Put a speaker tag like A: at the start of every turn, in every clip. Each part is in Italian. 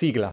A: Sigla.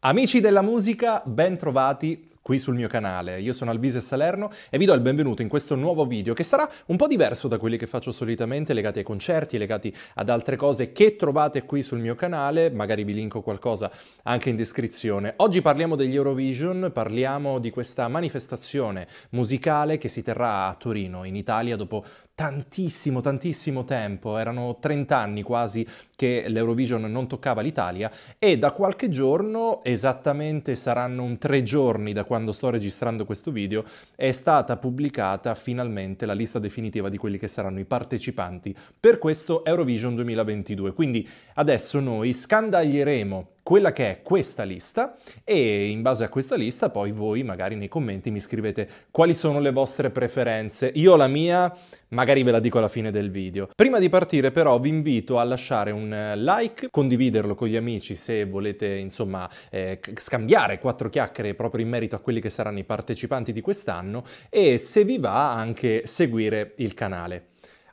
A: Amici della musica, ben trovati qui sul mio canale. Io sono Albise Salerno e vi do il benvenuto in questo nuovo video che sarà un po' diverso da quelli che faccio solitamente legati ai concerti, legati ad altre cose che trovate qui sul mio canale, magari vi linko qualcosa anche in descrizione. Oggi parliamo degli Eurovision, parliamo di questa manifestazione musicale che si terrà a Torino in Italia dopo tantissimo, tantissimo tempo, erano 30 anni quasi che l'Eurovision non toccava l'Italia e da qualche giorno, esattamente saranno un tre giorni da quando sto registrando questo video, è stata pubblicata finalmente la lista definitiva di quelli che saranno i partecipanti per questo Eurovision 2022. Quindi adesso noi scandaglieremo quella che è questa lista e in base a questa lista poi voi magari nei commenti mi scrivete quali sono le vostre preferenze. Io la mia magari ve la dico alla fine del video. Prima di partire però vi invito a lasciare un like, condividerlo con gli amici se volete insomma eh, scambiare quattro chiacchiere proprio in merito a quelli che saranno i partecipanti di quest'anno e se vi va anche seguire il canale.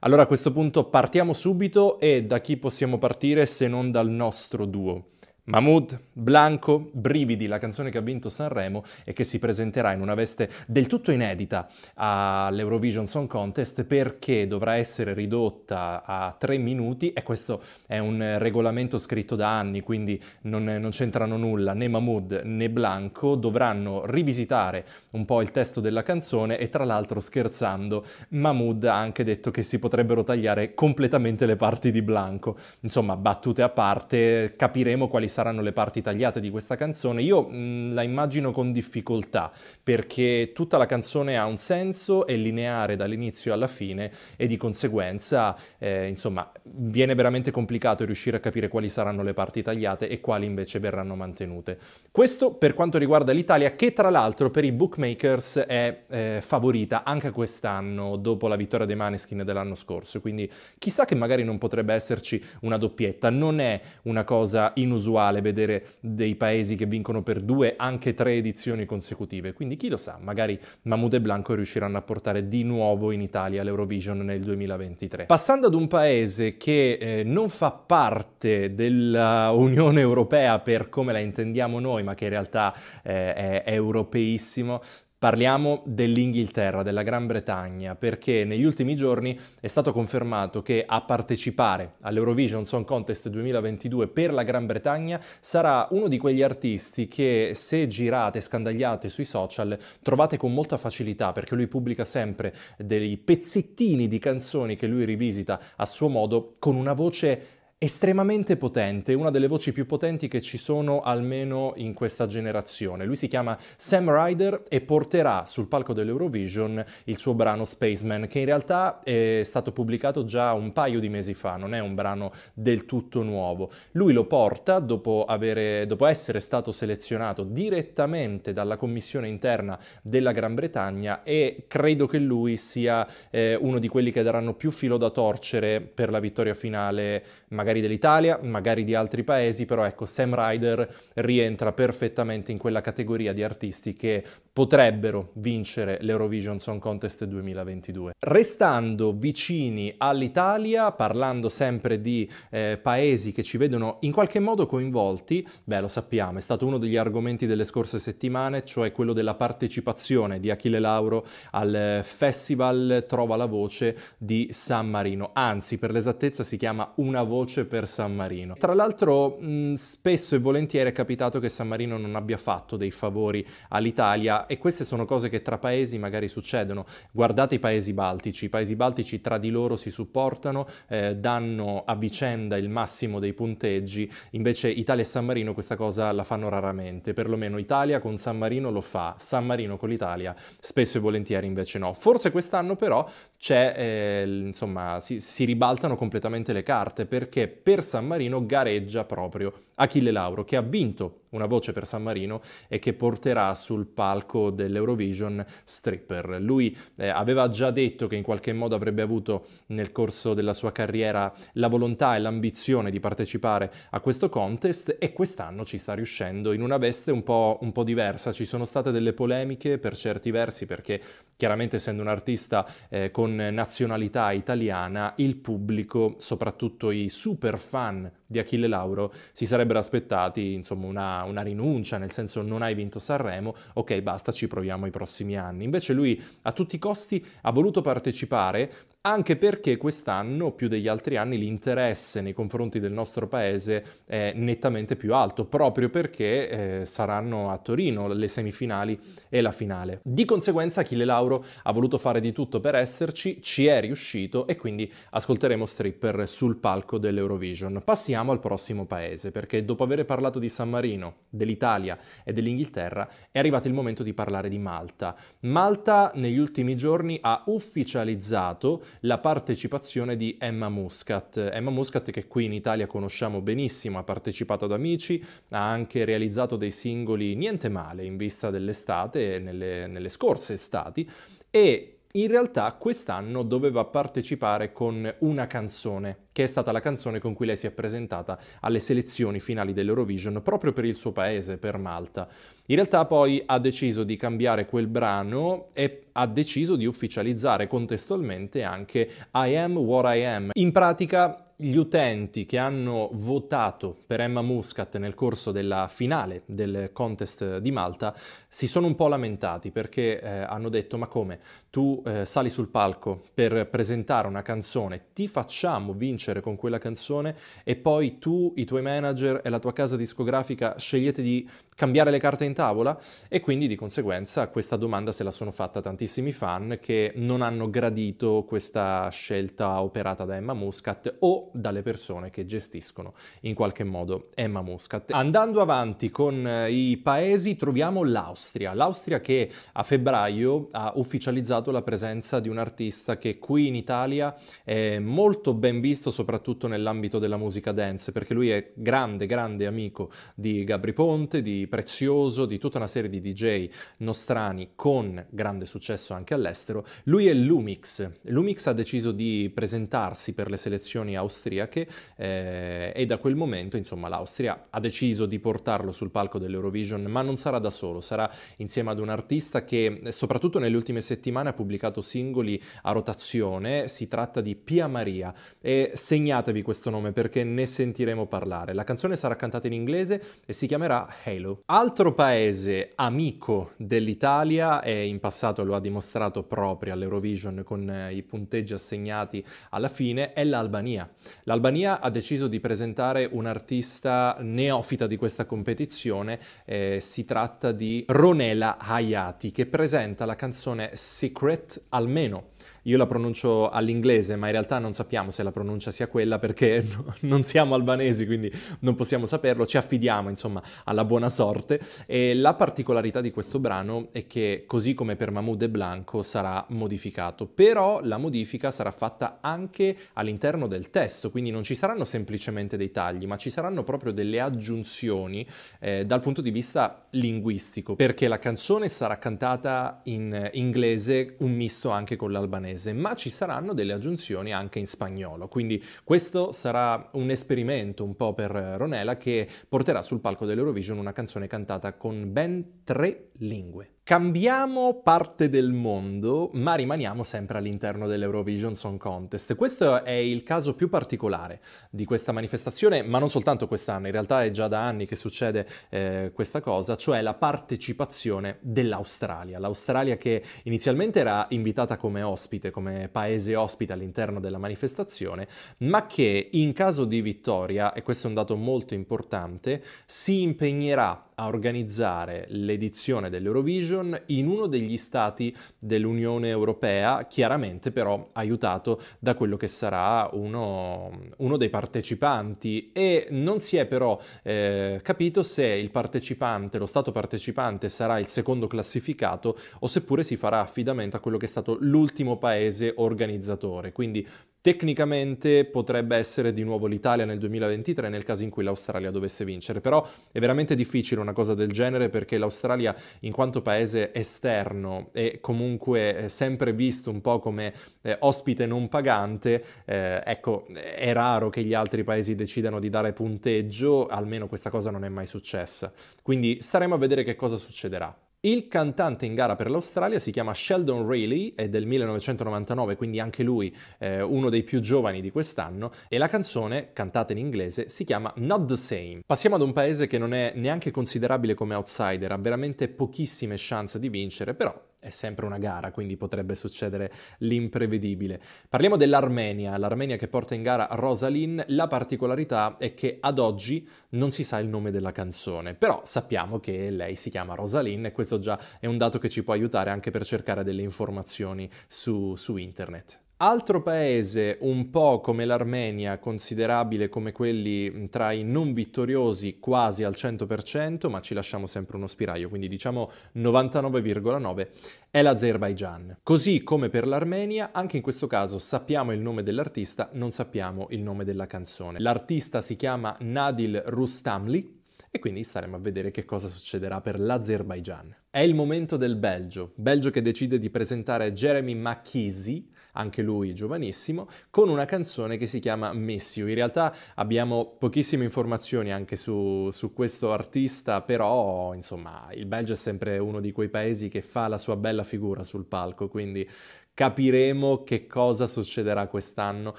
A: Allora a questo punto partiamo subito e da chi possiamo partire se non dal nostro duo? Mahmoud, Blanco, Brividi, la canzone che ha vinto Sanremo e che si presenterà in una veste del tutto inedita all'Eurovision Song Contest perché dovrà essere ridotta a tre minuti e questo è un regolamento scritto da anni, quindi non, non c'entrano nulla né Mahmoud né Blanco, dovranno rivisitare un po' il testo della canzone e tra l'altro scherzando Mahmoud ha anche detto che si potrebbero tagliare completamente le parti di Blanco. Insomma, battute a parte, capiremo quali saranno le parti tagliate di questa canzone. Io mh, la immagino con difficoltà perché tutta la canzone ha un senso, è lineare dall'inizio alla fine e di conseguenza, eh, insomma, viene veramente complicato riuscire a capire quali saranno le parti tagliate e quali invece verranno mantenute. Questo per quanto riguarda l'Italia che tra l'altro per i bookmakers è eh, favorita anche quest'anno dopo la vittoria dei Maneskin dell'anno scorso, quindi chissà che magari non potrebbe esserci una doppietta, non è una cosa inusuale uguale vedere dei paesi che vincono per due, anche tre edizioni consecutive. Quindi chi lo sa, magari Mahmoud e Blanco riusciranno a portare di nuovo in Italia l'Eurovision nel 2023. Passando ad un paese che eh, non fa parte dell'Unione Europea per come la intendiamo noi, ma che in realtà eh, è europeissimo, Parliamo dell'Inghilterra, della Gran Bretagna, perché negli ultimi giorni è stato confermato che a partecipare all'Eurovision Song Contest 2022 per la Gran Bretagna sarà uno di quegli artisti che se girate, scandagliate sui social, trovate con molta facilità, perché lui pubblica sempre dei pezzettini di canzoni che lui rivisita a suo modo con una voce estremamente potente, una delle voci più potenti che ci sono almeno in questa generazione. Lui si chiama Sam Ryder e porterà sul palco dell'Eurovision il suo brano Spaceman, che in realtà è stato pubblicato già un paio di mesi fa, non è un brano del tutto nuovo. Lui lo porta dopo, avere, dopo essere stato selezionato direttamente dalla commissione interna della Gran Bretagna e credo che lui sia eh, uno di quelli che daranno più filo da torcere per la vittoria finale, magari magari dell'Italia, magari di altri paesi, però ecco Sam Ryder rientra perfettamente in quella categoria di artisti che potrebbero vincere l'Eurovision Song Contest 2022. Restando vicini all'Italia, parlando sempre di eh, paesi che ci vedono in qualche modo coinvolti, beh lo sappiamo, è stato uno degli argomenti delle scorse settimane, cioè quello della partecipazione di Achille Lauro al eh, Festival Trova la Voce di San Marino, anzi per l'esattezza si chiama Una Voce coach per San Marino. Tra l'altro mh, mm, spesso e volentieri è capitato che San Marino non abbia fatto dei favori all'Italia e queste sono cose che tra paesi magari succedono. Guardate i paesi baltici, i paesi baltici tra di loro si supportano, eh, danno a vicenda il massimo dei punteggi, invece Italia e San Marino questa cosa la fanno raramente, perlomeno Italia con San Marino lo fa, San Marino con l'Italia spesso e volentieri invece no. Forse quest'anno però c'è, eh, insomma, si, si ribaltano completamente le carte perché per San Marino gareggia proprio Achille Lauro, che ha vinto una voce per San Marino e che porterà sul palco dell'Eurovision Stripper. Lui eh, aveva già detto che in qualche modo avrebbe avuto nel corso della sua carriera la volontà e l'ambizione di partecipare a questo contest e quest'anno ci sta riuscendo in una veste un po', un po diversa. Ci sono state delle polemiche per certi versi perché chiaramente essendo un artista eh, con nazionalità italiana il pubblico, soprattutto i super fan di Achille Lauro si sarebbero aspettati insomma, una, una, rinuncia, nel senso non hai vinto Sanremo, ok basta ci proviamo i prossimi anni. Invece lui a tutti i costi ha voluto partecipare anche perché quest'anno, più degli altri anni, l'interesse nei confronti del nostro paese è nettamente più alto, proprio perché eh, saranno a Torino le semifinali e la finale. Di conseguenza Achille Lauro ha voluto fare di tutto per esserci, ci è riuscito e quindi ascolteremo Stripper sul palco dell'Eurovision. Passiamo al prossimo paese, perché dopo aver parlato di San Marino, dell'Italia e dell'Inghilterra, è arrivato il momento di parlare di Malta. Malta negli ultimi giorni ha ufficializzato la partecipazione di Emma Muscat. Emma Muscat che qui in Italia conosciamo benissimo, ha partecipato ad Amici, ha anche realizzato dei singoli niente male in vista dell'estate, nelle, nelle scorse estati, e in realtà quest'anno doveva partecipare con una canzone, che è stata la canzone con cui lei si è presentata alle selezioni finali dell'Eurovision, proprio per il suo paese, per Malta. In realtà poi ha deciso di cambiare quel brano e ha deciso di ufficializzare contestualmente anche I Am What I Am. In pratica gli utenti che hanno votato per Emma Muscat nel corso della finale del contest di Malta si sono un po' lamentati perché eh, hanno detto ma come tu eh, sali sul palco per presentare una canzone, ti facciamo vincere con quella canzone e poi tu, i tuoi manager e la tua casa discografica scegliete di cambiare le carte in tavola e quindi di conseguenza questa domanda se la sono fatta tantissimi fan che non hanno gradito questa scelta operata da Emma Muscat o dalle persone che gestiscono in qualche modo Emma Muscat. Andando avanti con eh, i paesi troviamo l'Austria, l'Austria che a febbraio ha ufficializzato la presenza di un artista che qui in Italia è molto ben visto soprattutto nell'ambito della musica dance perché lui è grande grande amico di Gabri Ponte, di Prezioso, di tutta una serie di DJ nostrani con grande successo anche all'estero. Lui è Lumix. Lumix ha deciso di presentarsi per le selezioni austriache eh, e da quel momento, insomma, l'Austria ha deciso di portarlo sul palco dell'Eurovision, ma non sarà da solo, sarà insieme ad un artista che soprattutto nelle ultime settimane ha pubblicato singoli a rotazione, si tratta di Pia Maria e segnatevi questo nome perché ne sentiremo parlare. La canzone sarà cantata in inglese e si chiamerà Halo. Altro paese amico dell'Italia e in passato lo ha dimostrato proprio all'Eurovision con eh, i punteggi assegnati alla fine è l'Albania. L'Albania ha deciso di presentare un artista neofita di questa competizione, eh, si tratta di Ronela Hayati che presenta la canzone Secret almeno io la pronuncio all'inglese, ma in realtà non sappiamo se la pronuncia sia quella perché no, non siamo albanesi, quindi non possiamo saperlo. Ci affidiamo, insomma, alla buona sorte. E la particolarità di questo brano è che, così come per Mahmoud e Blanco, sarà modificato. Però la modifica sarà fatta anche all'interno del testo, quindi non ci saranno semplicemente dei tagli, ma ci saranno proprio delle aggiunzioni eh, dal punto di vista linguistico, perché la canzone sarà cantata in inglese, un misto anche con l'albanese albanese, ma ci saranno delle aggiunzioni anche in spagnolo. Quindi questo sarà un esperimento un po' per Ronela che porterà sul palco dell'Eurovision una canzone cantata con ben tre lingue. Cambiamo parte del mondo, ma rimaniamo sempre all'interno dell'Eurovision Song Contest. Questo è il caso più particolare di questa manifestazione, ma non soltanto quest'anno, in realtà è già da anni che succede eh, questa cosa, cioè la partecipazione dell'Australia. L'Australia che inizialmente era invitata come ospite, come paese ospite all'interno della manifestazione, ma che in caso di vittoria, e questo è un dato molto importante, si impegnerà a organizzare l'edizione dell'Eurovision in uno degli stati dell'Unione Europea, chiaramente però aiutato da quello che sarà uno, uno dei partecipanti e non si è però eh, capito se il partecipante, lo stato partecipante sarà il secondo classificato o seppure si farà affidamento a quello che è stato l'ultimo paese organizzatore. Quindi Tecnicamente potrebbe essere di nuovo l'Italia nel 2023 nel caso in cui l'Australia dovesse vincere, però è veramente difficile una cosa del genere perché l'Australia in quanto paese esterno e comunque sempre visto un po' come eh, ospite non pagante, eh, ecco è raro che gli altri paesi decidano di dare punteggio, almeno questa cosa non è mai successa. Quindi staremo a vedere che cosa succederà. Il cantante in gara per l'Australia si chiama Sheldon Rayleigh, è del 1999, quindi anche lui è eh, uno dei più giovani di quest'anno, e la canzone, cantata in inglese, si chiama Not the Same. Passiamo ad un paese che non è neanche considerabile come outsider, ha veramente pochissime chance di vincere, però è sempre una gara, quindi potrebbe succedere l'imprevedibile. Parliamo dell'Armenia, l'Armenia che porta in gara Rosalyn. La particolarità è che ad oggi non si sa il nome della canzone, però sappiamo che lei si chiama Rosalyn e questo già è un dato che ci può aiutare anche per cercare delle informazioni su, su internet. Altro paese un po' come l'Armenia, considerabile come quelli tra i non vittoriosi quasi al 100%, ma ci lasciamo sempre uno spiraglio, quindi diciamo 99,9, è l'Azerbaigian. Così come per l'Armenia, anche in questo caso sappiamo il nome dell'artista, non sappiamo il nome della canzone. L'artista si chiama Nadil Rustamli e quindi staremo a vedere che cosa succederà per l'Azerbaigian. È il momento del Belgio, Belgio che decide di presentare Jeremy McKeezy, anche lui giovanissimo, con una canzone che si chiama Miss You. In realtà abbiamo pochissime informazioni anche su, su questo artista, però insomma il Belgio è sempre uno di quei paesi che fa la sua bella figura sul palco, quindi capiremo che cosa succederà quest'anno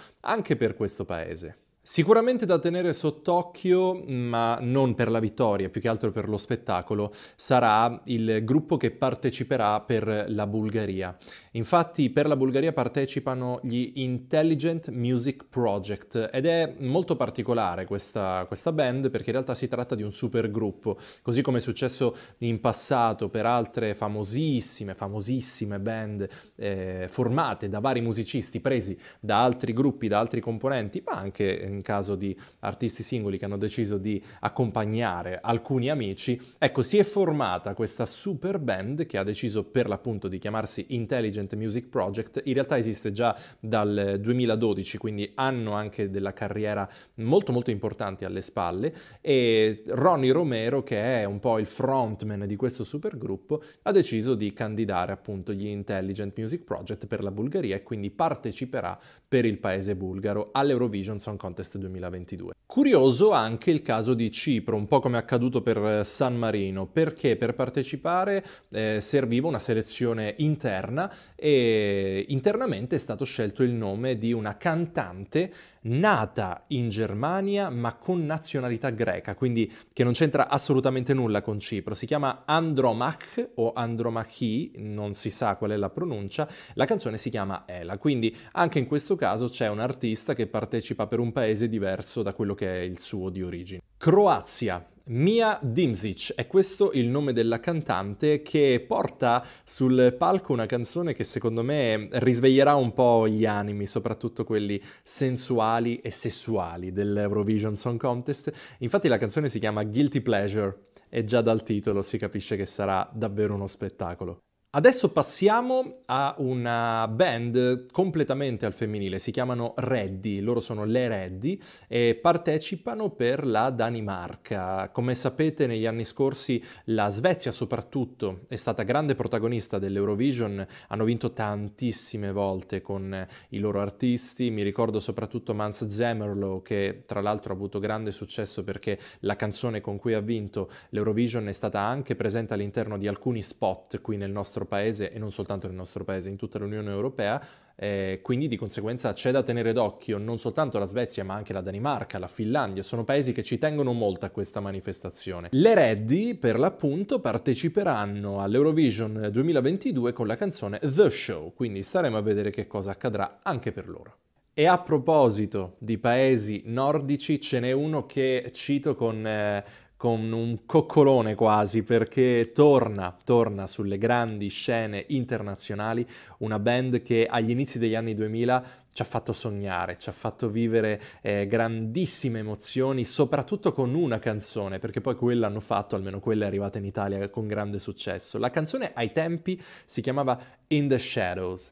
A: anche per questo paese. Sicuramente da tenere sott'occhio, ma non per la vittoria, più che altro per lo spettacolo, sarà il gruppo che parteciperà per la Bulgaria. Infatti per la Bulgaria partecipano gli Intelligent Music Project ed è molto particolare questa, questa band perché in realtà si tratta di un super gruppo, così come è successo in passato per altre famosissime, famosissime band eh, formate da vari musicisti presi da altri gruppi, da altri componenti, ma anche eh, in caso di artisti singoli che hanno deciso di accompagnare alcuni amici, ecco si è formata questa super band che ha deciso per l'appunto di chiamarsi Intelligent Music Project, in realtà esiste già dal 2012, quindi hanno anche della carriera molto molto importante alle spalle e Ronnie Romero che è un po' il frontman di questo super gruppo, ha deciso di candidare appunto gli Intelligent Music Project per la Bulgaria e quindi parteciperà per il paese bulgaro all'Eurovision Song Contest Budapest 2022. Curioso anche il caso di Cipro, un po' come è accaduto per eh, San Marino, perché per partecipare eh, serviva una selezione interna e internamente è stato scelto il nome di una cantante nata in Germania ma con nazionalità greca, quindi che non c'entra assolutamente nulla con Cipro. Si chiama Andromach o Andromachi, non si sa qual è la pronuncia, la canzone si chiama Ela, quindi anche in questo caso c'è un artista che partecipa per un paese diverso da quello che è il suo di origine. Croazia, mia Dimzic è questo il nome della cantante che porta sul palco una canzone che secondo me risveglierà un po' gli animi, soprattutto quelli sensuali e sessuali dell'Eurovision Song Contest. Infatti la canzone si chiama Guilty Pleasure e già dal titolo si capisce che sarà davvero uno spettacolo. Adesso passiamo a una band completamente al femminile, si chiamano Reddy, loro sono le Reddy e partecipano per la Danimarca. Come sapete negli anni scorsi la Svezia soprattutto è stata grande protagonista dell'Eurovision, hanno vinto tantissime volte con i loro artisti, mi ricordo soprattutto Mans Zemerlo che tra l'altro ha avuto grande successo perché la canzone con cui ha vinto l'Eurovision è stata anche presente all'interno di alcuni spot qui nel nostro paese e non soltanto nel nostro paese, in tutta l'Unione Europea. Eh, quindi di conseguenza c'è da tenere d'occhio non soltanto la Svezia ma anche la Danimarca, la Finlandia, sono paesi che ci tengono molto a questa manifestazione. Le Reddy per l'appunto parteciperanno all'Eurovision 2022 con la canzone The Show, quindi staremo a vedere che cosa accadrà anche per loro. E a proposito di paesi nordici, ce n'è uno che cito con eh, con un coccolone quasi perché torna, torna sulle grandi scene internazionali una band che agli inizi degli anni 2000 ci ha fatto sognare, ci ha fatto vivere eh, grandissime emozioni, soprattutto con una canzone, perché poi quella hanno fatto, almeno quella è arrivata in Italia con grande successo. La canzone ai tempi si chiamava In the Shadows.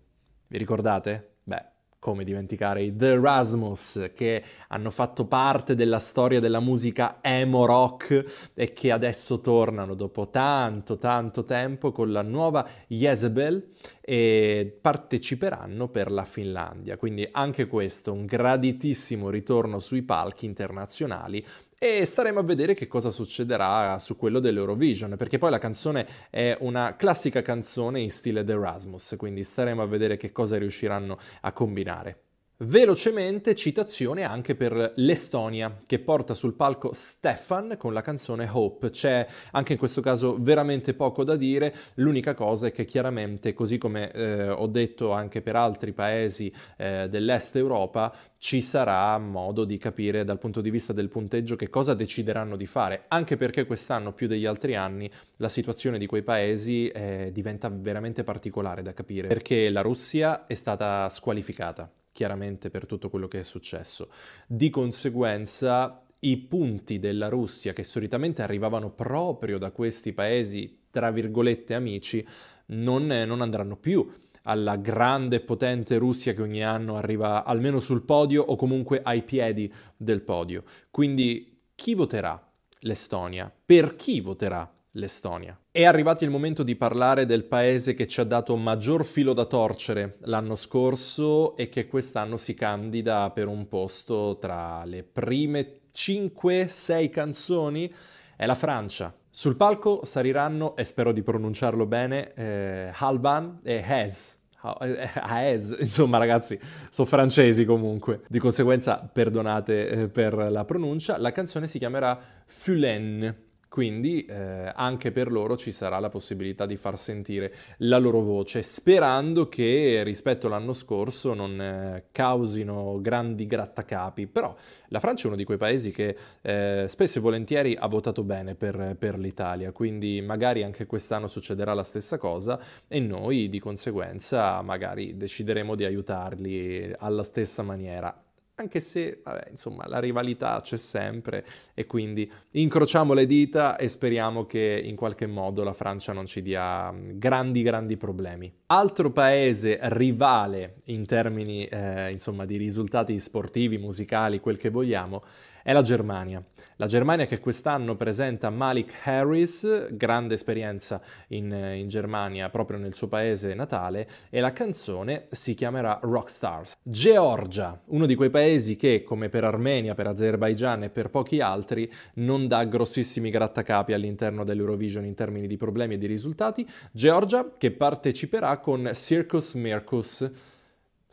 A: Vi ricordate? Beh, come dimenticare i The Rasmus che hanno fatto parte della storia della musica emo rock e che adesso tornano dopo tanto tanto tempo con la nuova Jezebel e parteciperanno per la Finlandia. Quindi anche questo un graditissimo ritorno sui palchi internazionali e staremo a vedere che cosa succederà su quello dell'Eurovision, perché poi la canzone è una classica canzone in stile The Rasmus, quindi staremo a vedere che cosa riusciranno a combinare. Velocemente citazione anche per l'Estonia che porta sul palco Stefan con la canzone Hope. C'è anche in questo caso veramente poco da dire, l'unica cosa è che chiaramente così come eh, ho detto anche per altri paesi eh, dell'est Europa ci sarà modo di capire dal punto di vista del punteggio che cosa decideranno di fare, anche perché quest'anno più degli altri anni la situazione di quei paesi eh, diventa veramente particolare da capire perché la Russia è stata squalificata chiaramente per tutto quello che è successo. Di conseguenza i punti della Russia che solitamente arrivavano proprio da questi paesi, tra virgolette, amici, non, eh, non andranno più alla grande e potente Russia che ogni anno arriva almeno sul podio o comunque ai piedi del podio. Quindi chi voterà l'Estonia? Per chi voterà l'Estonia. È arrivato il momento di parlare del paese che ci ha dato maggior filo da torcere l'anno scorso e che quest'anno si candida per un posto tra le prime 5-6 canzoni, è la Francia. Sul palco saliranno, e spero di pronunciarlo bene, eh, Halban e Hez. Aez, eh, insomma ragazzi, sono francesi comunque, di conseguenza perdonate eh, per la pronuncia, la canzone si chiamerà Fulen quindi eh, anche per loro ci sarà la possibilità di far sentire la loro voce, sperando che rispetto all'anno scorso non eh, causino grandi grattacapi, però la Francia è uno di quei paesi che eh, spesso e volentieri ha votato bene per, per l'Italia, quindi magari anche quest'anno succederà la stessa cosa e noi di conseguenza magari decideremo di aiutarli alla stessa maniera anche se, vabbè, insomma, la rivalità c'è sempre e quindi incrociamo le dita e speriamo che in qualche modo la Francia non ci dia mm, grandi, grandi problemi. Altro paese rivale in termini, eh, insomma, di risultati sportivi, musicali, quel che vogliamo, è la Germania. La Germania che quest'anno presenta Malik Harris, grande esperienza in, in Germania proprio nel suo paese natale, e la canzone si chiamerà Rockstars. Georgia, uno di quei paesi che, come per Armenia, per Azerbaijan e per pochi altri, non dà grossissimi grattacapi all'interno dell'Eurovision in termini di problemi e di risultati, Georgia che parteciperà con Circus Mircus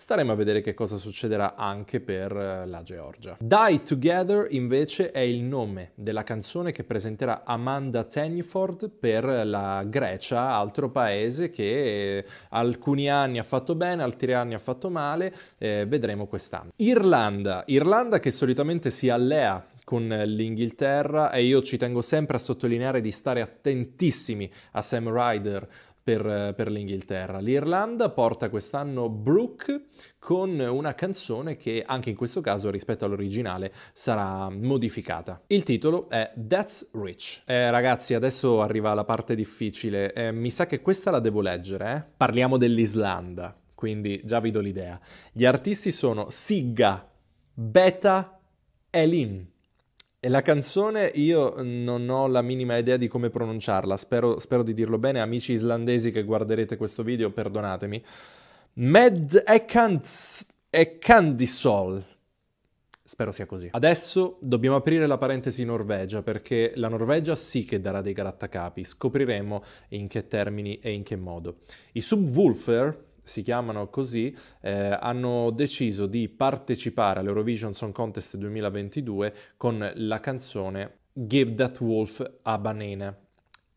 A: Staremo a vedere che cosa succederà anche per eh, la Georgia. Die Together invece è il nome della canzone che presenterà Amanda Tenford per la Grecia, altro paese che alcuni anni ha fatto bene, altri anni ha fatto male, eh, vedremo quest'anno. Irlanda, Irlanda che solitamente si allea con l'Inghilterra e io ci tengo sempre a sottolineare di stare attentissimi a Sam Ryder per, per, l'Inghilterra. L'Irlanda porta quest'anno Brooke con una canzone che anche in questo caso rispetto all'originale sarà modificata. Il titolo è That's Rich. Eh, ragazzi, adesso arriva la parte difficile. Eh, mi sa che questa la devo leggere. Eh? Parliamo dell'Islanda, quindi già vi do l'idea. Gli artisti sono Sigga, Beta, Elin. E la canzone io non ho la minima idea di come pronunciarla, spero, spero di dirlo bene, amici islandesi che guarderete questo video, perdonatemi. Med e Spero sia così. Adesso dobbiamo aprire la parentesi Norvegia perché la Norvegia sì che darà dei grattacapi, scopriremo in che termini e in che modo. I subwoofer, si chiamano così, eh, hanno deciso di partecipare all'Eurovision Song Contest 2022 con la canzone Give That Wolf a Banana.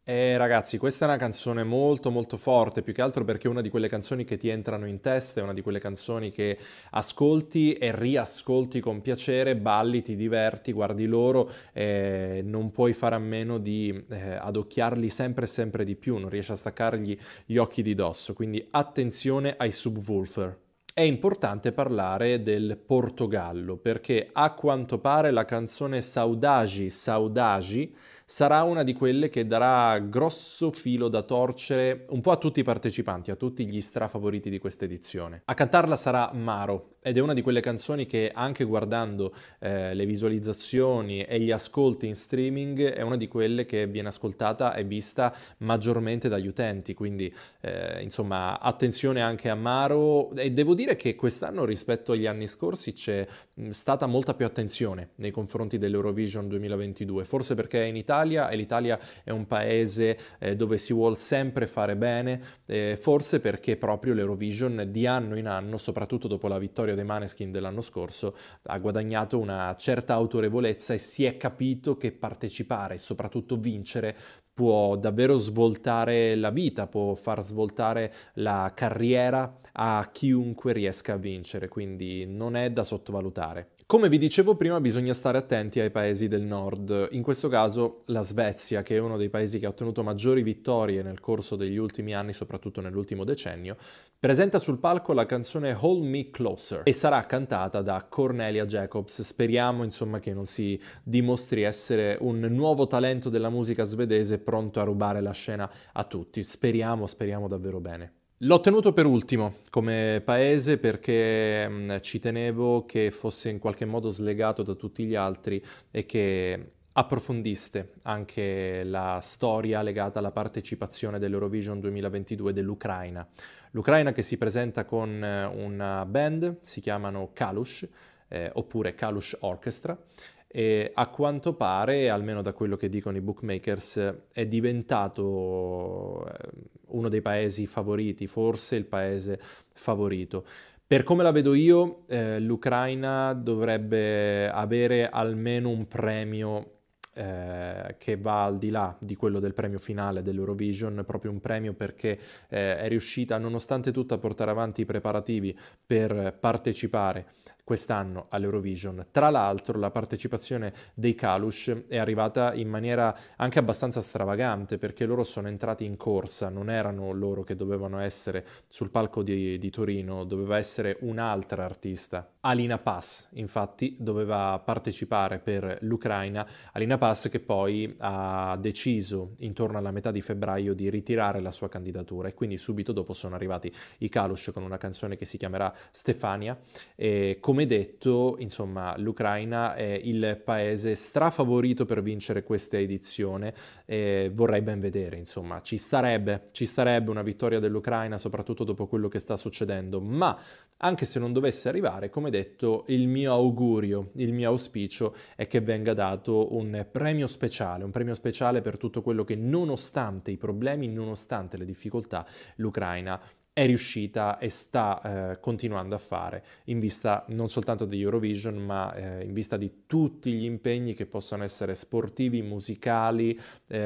A: Eh ragazzi, questa è una canzone molto molto forte, più che altro perché è una di quelle canzoni che ti entrano in testa, è una di quelle canzoni che ascolti e riascolti con piacere, balli, ti diverti, guardi loro, eh, non puoi fare a meno di eh, adocchiarli sempre e sempre di più, non riesci a staccargli gli occhi di dosso, quindi attenzione ai subwoofer. È importante parlare del Portogallo perché a quanto pare la canzone Saudagi Saudagi sarà una di quelle che darà grosso filo da torcere un po' a tutti i partecipanti, a tutti gli strafavoriti di questa edizione. A cantarla sarà Maro, ed è una di quelle canzoni che anche guardando eh, le visualizzazioni e gli ascolti in streaming è una di quelle che viene ascoltata e vista maggiormente dagli utenti, quindi eh, insomma attenzione anche a Maro e devo dire che quest'anno rispetto agli anni scorsi c'è stata molta più attenzione nei confronti dell'Eurovision 2022, forse perché è in Italia e l'Italia è un paese eh, dove si vuole sempre fare bene, eh, forse perché proprio l'Eurovision di anno in anno, soprattutto dopo la vittoria vittoria dei Maneskin dell'anno scorso ha guadagnato una certa autorevolezza e si è capito che partecipare e soprattutto vincere può davvero svoltare la vita, può far svoltare la carriera a chiunque riesca a vincere, quindi non è da sottovalutare. Come vi dicevo prima, bisogna stare attenti ai paesi del nord, in questo caso la Svezia, che è uno dei paesi che ha ottenuto maggiori vittorie nel corso degli ultimi anni, soprattutto nell'ultimo decennio, presenta sul palco la canzone Hold Me Closer e sarà cantata da Cornelia Jacobs. Speriamo, insomma, che non si dimostri essere un nuovo talento della musica svedese pronto a rubare la scena a tutti. Speriamo, speriamo davvero bene. L'ho tenuto per ultimo come paese perché mm, ci tenevo che fosse in qualche modo slegato da tutti gli altri e che approfondiste anche la storia legata alla partecipazione dell'Eurovision 2022 dell'Ucraina. L'Ucraina che si presenta con eh, una band, si chiamano Kalush, eh, oppure Kalush Orchestra, e a quanto pare, almeno da quello che dicono i bookmakers, è diventato eh, uno dei paesi favoriti, forse il paese favorito. Per come la vedo io, eh, l'Ucraina dovrebbe avere almeno un premio eh, che va al di là di quello del premio finale dell'Eurovision, proprio un premio perché eh, è riuscita nonostante tutto a portare avanti i preparativi per partecipare quest'anno all'Eurovision. Tra l'altro la partecipazione dei Kalush è arrivata in maniera anche abbastanza stravagante perché loro sono entrati in corsa, non erano loro che dovevano essere sul palco di, di Torino, doveva essere un'altra artista. Alina Pass infatti doveva partecipare per l'Ucraina, Alina Pass che poi ha deciso intorno alla metà di febbraio di ritirare la sua candidatura e quindi subito dopo sono arrivati i Kalush con una canzone che si chiamerà Stefania e come come detto, insomma, l'Ucraina è il paese strafavorito per vincere questa edizione e vorrei ben vedere, insomma, ci starebbe, ci starebbe una vittoria dell'Ucraina, soprattutto dopo quello che sta succedendo, ma anche se non dovesse arrivare, come detto, il mio augurio, il mio auspicio è che venga dato un premio speciale, un premio speciale per tutto quello che nonostante i problemi, nonostante le difficoltà, l'Ucraina è riuscita e sta eh, continuando a fare in vista non soltanto di Eurovision ma eh, in vista di tutti gli impegni che possono essere sportivi, musicali, eh,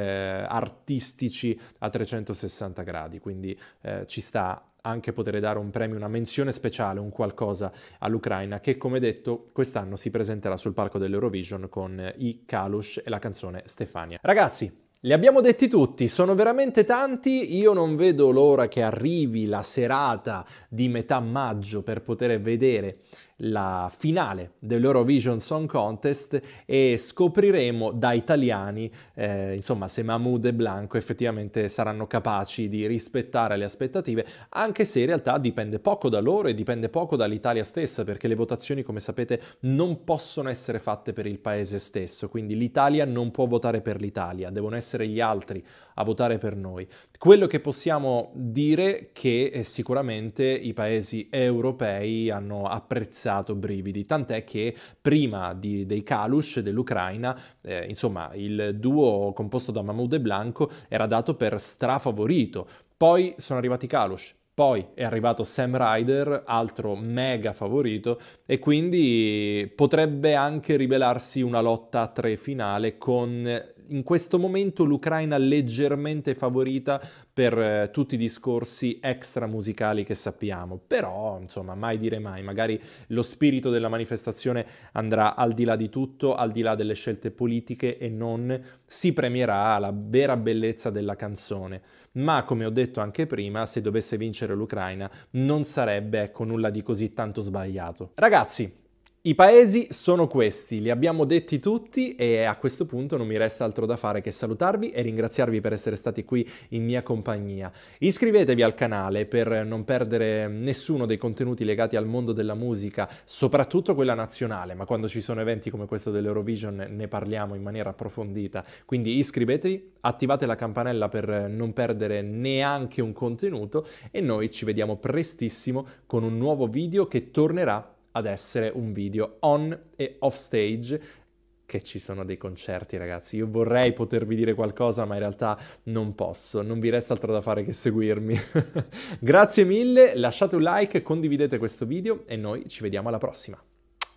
A: artistici a 360 gradi, quindi eh, ci sta anche poter dare un premio, una menzione speciale, un qualcosa all'Ucraina che come detto quest'anno si presenterà sul palco dell'Eurovision con eh, i Kalush e la canzone Stefania. Ragazzi, li abbiamo detti tutti, sono veramente tanti, io non vedo l'ora che arrivi la serata di metà maggio per poter vedere la finale dell'Eurovision Song Contest e scopriremo da italiani, eh, insomma, se Mahmoud e Blanco effettivamente saranno capaci di rispettare le aspettative, anche se in realtà dipende poco da loro e dipende poco dall'Italia stessa, perché le votazioni, come sapete, non possono essere fatte per il paese stesso, quindi l'Italia non può votare per l'Italia, devono essere gli altri a votare per noi. Quello che possiamo dire è che eh, sicuramente i paesi europei hanno apprezzato causato brividi, tant'è che prima di, dei Kalush dell'Ucraina, eh, insomma, il duo composto da Mahmoud e Blanco era dato per strafavorito. Poi sono arrivati i Kalush, poi è arrivato Sam Ryder, altro mega favorito, e quindi potrebbe anche rivelarsi una lotta a tre finale con in questo momento l'Ucraina leggermente favorita per eh, tutti i discorsi extra musicali che sappiamo, però insomma mai dire mai, magari lo spirito della manifestazione andrà al di là di tutto, al di là delle scelte politiche e non si premierà la vera bellezza della canzone. Ma come ho detto anche prima, se dovesse vincere l'Ucraina non sarebbe ecco nulla di così tanto sbagliato. Ragazzi, i paesi sono questi, li abbiamo detti tutti e a questo punto non mi resta altro da fare che salutarvi e ringraziarvi per essere stati qui in mia compagnia. Iscrivetevi al canale per non perdere nessuno dei contenuti legati al mondo della musica, soprattutto quella nazionale, ma quando ci sono eventi come questo dell'Eurovision ne parliamo in maniera approfondita. Quindi iscrivetevi, attivate la campanella per non perdere neanche un contenuto e noi ci vediamo prestissimo con un nuovo video che tornerà ad essere un video on e off stage che ci sono dei concerti, ragazzi. Io vorrei potervi dire qualcosa, ma in realtà non posso. Non vi resta altro da fare che seguirmi. Grazie mille, lasciate un like, condividete questo video e noi ci vediamo alla prossima.